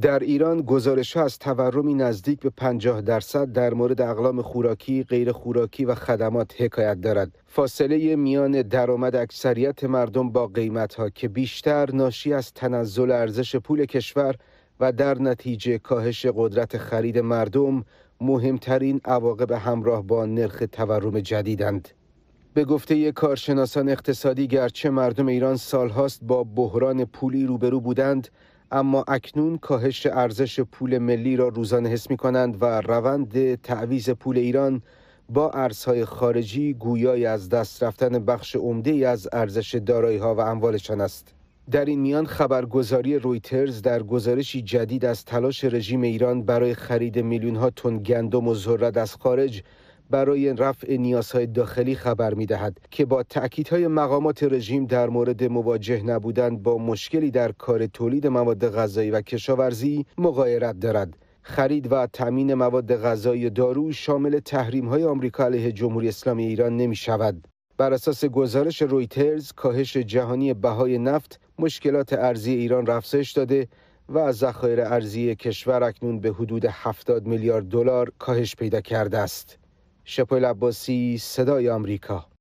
در ایران گزارش ها از تورمی نزدیک به 50 درصد در مورد اقلام خوراکی، غیر خوراکی و خدمات حکایت دارد. فاصله میان درآمد اکثریت مردم با قیمت ها که بیشتر ناشی از تنزل ارزش پول کشور و در نتیجه کاهش قدرت خرید مردم مهمترین عواقب همراه با نرخ تورم جدیدند. به گفته کارشناسان اقتصادی گرچه مردم ایران سالهاست با بحران پولی روبرو بودند اما اکنون کاهش ارزش پول ملی را روزانه حس می کنند و روند تعویز پول ایران با ارزهای خارجی گویای از دست رفتن بخش عمده از ارزش دارایی ها و اموالشان است. در این میان خبرگزاری رویترز در گزارشی جدید از تلاش رژیم ایران برای خرید میلیون ها تن گندم و ذرت از خارج برای رفع نیازهای داخلی خبر می که با تأکیدهای مقامات رژیم در مورد مواجه نبودن با مشکلی در کار تولید مواد غذایی و کشاورزی مغایرت دارد. خرید و تامین مواد غذایی و دارو شامل تحریم های آمریکا علیه جمهوری اسلامی ایران نمی شود. بر اساس گزارش رویترز کاهش جهانی بهای نفت مشکلات ارزی ایران رفزش داده و از ذخایر ارزی کشور اکنون به حدود 70 میلیارد دلار کاهش پیدا کرده است. شپل عباسی صدای آمریکا